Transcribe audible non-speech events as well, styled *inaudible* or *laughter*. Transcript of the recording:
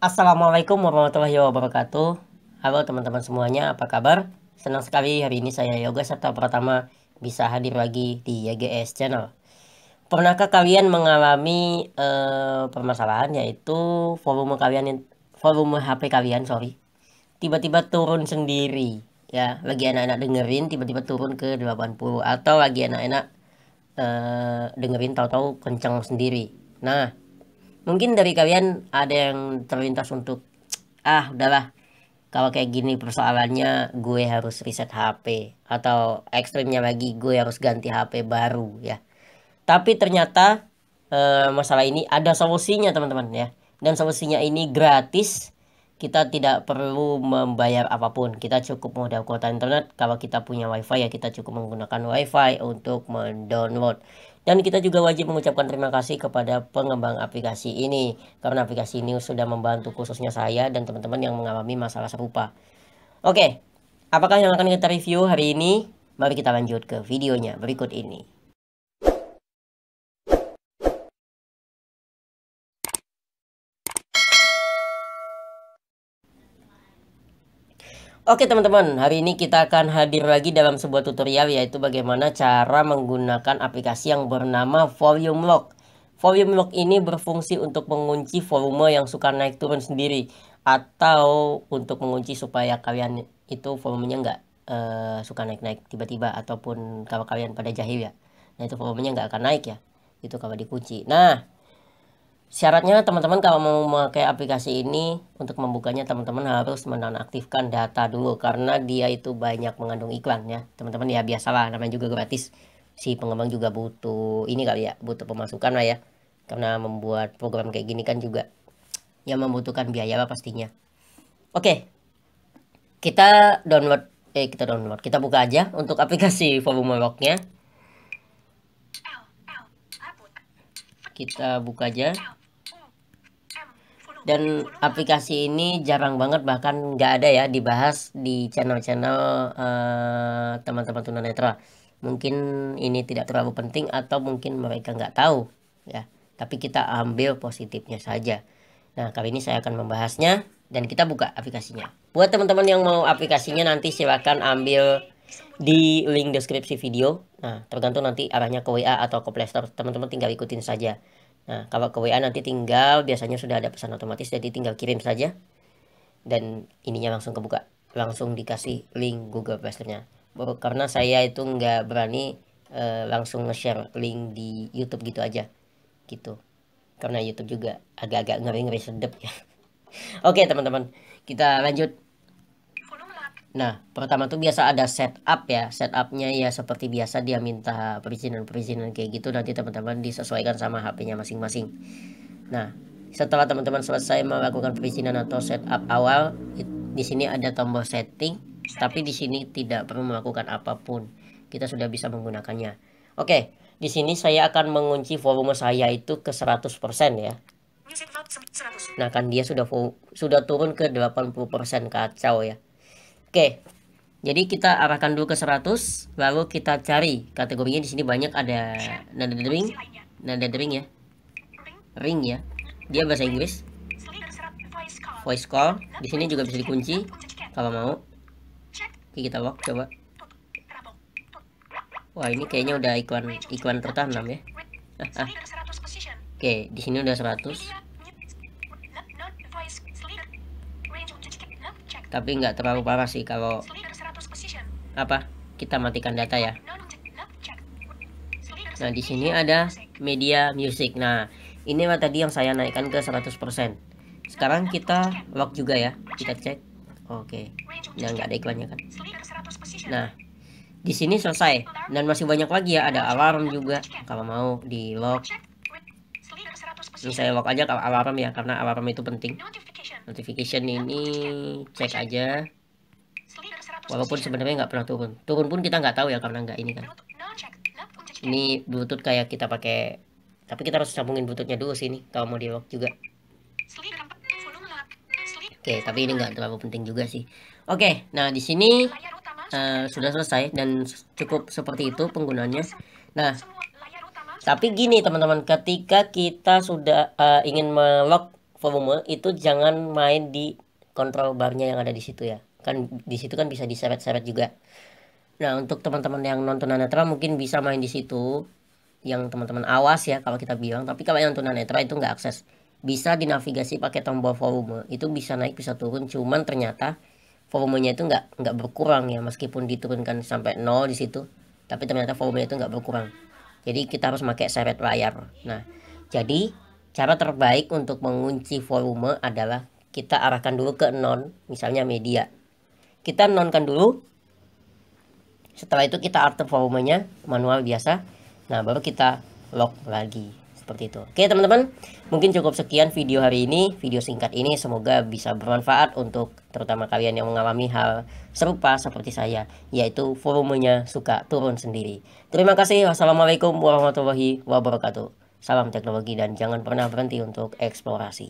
Assalamualaikum warahmatullahi wabarakatuh Halo teman-teman semuanya, apa kabar? Senang sekali hari ini saya Yoga serta pertama bisa hadir lagi di YGS Channel Pernahkah kalian mengalami uh, permasalahan yaitu volume kalian volume HP kalian sorry tiba-tiba turun sendiri ya lagi enak-enak dengerin tiba-tiba turun ke 80 atau lagi enak-enak uh, dengerin tahu-tahu kencang sendiri nah mungkin dari kalian ada yang terlintas untuk ah udahlah kalau kayak gini persoalannya gue harus reset HP atau ekstrimnya lagi gue harus ganti HP baru ya tapi ternyata e, masalah ini ada solusinya teman-teman ya dan solusinya ini gratis kita tidak perlu membayar apapun. Kita cukup modal kuota internet. Kalau kita punya wifi ya kita cukup menggunakan wifi untuk mendownload. Dan kita juga wajib mengucapkan terima kasih kepada pengembang aplikasi ini. Karena aplikasi ini sudah membantu khususnya saya dan teman-teman yang mengalami masalah serupa. Oke, apakah yang akan kita review hari ini? Mari kita lanjut ke videonya berikut ini. Oke teman-teman, hari ini kita akan hadir lagi dalam sebuah tutorial yaitu bagaimana cara menggunakan aplikasi yang bernama Volume Lock. Volume Lock ini berfungsi untuk mengunci volume yang suka naik turun sendiri atau untuk mengunci supaya kalian itu volumenya nggak uh, suka naik-naik tiba-tiba ataupun kalau kalian pada jahil ya. Nah itu volumenya nggak akan naik ya, itu kalau dikunci. Nah Syaratnya teman-teman kalau mau memakai aplikasi ini untuk membukanya teman-teman harus menonaktifkan data dulu karena dia itu banyak mengandung iklan ya. Teman-teman ya biasalah namanya juga gratis. Si pengembang juga butuh ini kali ya, butuh pemasukan lah ya. Karena membuat program kayak gini kan juga yang membutuhkan biaya lah pastinya. Oke. Kita download eh kita download. Kita buka aja untuk aplikasi volume locknya. Kita buka aja dan aplikasi ini jarang banget bahkan nggak ada ya dibahas di channel-channel teman eh, teman-teman tunanetra mungkin ini tidak terlalu penting atau mungkin mereka nggak tahu ya tapi kita ambil positifnya saja nah kali ini saya akan membahasnya dan kita buka aplikasinya buat teman-teman yang mau aplikasinya nanti silahkan ambil di link deskripsi video nah tergantung nanti arahnya ke WA atau ke Playstore teman-teman tinggal ikutin saja Nah, kalau ke WA nanti tinggal biasanya sudah ada pesan otomatis jadi tinggal kirim saja dan ininya langsung kebuka langsung dikasih link Google Playstore-nya karena saya itu nggak berani uh, langsung nge-share link di YouTube gitu aja gitu karena YouTube juga agak-agak ngeri-ngeri sedep ya *laughs* oke teman-teman kita lanjut Nah, pertama tuh biasa ada setup ya. Setupnya ya seperti biasa dia minta perizinan-perizinan kayak gitu nanti teman-teman disesuaikan sama HP-nya masing-masing. Nah, setelah teman-teman selesai melakukan perizinan atau setup awal, di sini ada tombol setting, tapi di sini tidak perlu melakukan apapun. Kita sudah bisa menggunakannya. Oke, di sini saya akan mengunci volume saya itu ke 100% ya. Nah, kan dia sudah sudah turun ke 80% kacau ya. Oke. Jadi kita arahkan dulu ke 100 lalu kita cari kategorinya di sini banyak ada nada dering, nada dering ya. Ring ya. Dia bahasa Inggris. Voice call. Di sini juga bisa dikunci kalau mau. Oke, kita walk coba. Wah, ini kayaknya udah iklan iklan tertanam ya. Oke, di sini udah 100. tapi nggak terlalu parah sih kalau apa kita matikan data ya nah di sini ada media music nah ini tadi yang saya naikkan ke 100% sekarang kita lock juga ya kita cek oke nah nggak ada iklannya kan nah di sini selesai dan masih banyak lagi ya ada alarm juga kalau mau di lock ini saya lock aja kalau alarm ya karena alarm itu penting notification ini cek aja walaupun sebenarnya nggak pernah turun turun pun kita nggak tahu ya karena nggak ini kan ini bluetooth kayak kita pakai tapi kita harus sambungin bluetoothnya dulu sini kalau mau di lock juga oke okay, tapi ini nggak terlalu penting juga sih oke okay, nah di sini uh, sudah selesai dan cukup seperti itu penggunaannya nah tapi gini teman-teman ketika kita sudah uh, ingin melock volume itu jangan main di kontrol barnya yang ada di situ ya kan di situ kan bisa diseret-seret juga nah untuk teman-teman yang nonton tunanetra mungkin bisa main di situ yang teman-teman awas ya kalau kita bilang tapi kalau yang tunanetra itu nggak akses bisa dinavigasi pakai tombol volume itu bisa naik bisa turun cuman ternyata volumenya itu nggak nggak berkurang ya meskipun diturunkan sampai nol di situ tapi ternyata volumenya itu nggak berkurang jadi kita harus pakai seret layar nah jadi cara terbaik untuk mengunci volume adalah kita arahkan dulu ke non, misalnya media. Kita nonkan dulu. Setelah itu kita arter volumenya manual biasa. Nah, baru kita lock lagi. Seperti itu. Oke, teman-teman. Mungkin cukup sekian video hari ini, video singkat ini semoga bisa bermanfaat untuk terutama kalian yang mengalami hal serupa seperti saya, yaitu volumenya suka turun sendiri. Terima kasih. Wassalamualaikum warahmatullahi wabarakatuh. Salam teknologi dan jangan pernah berhenti untuk eksplorasi.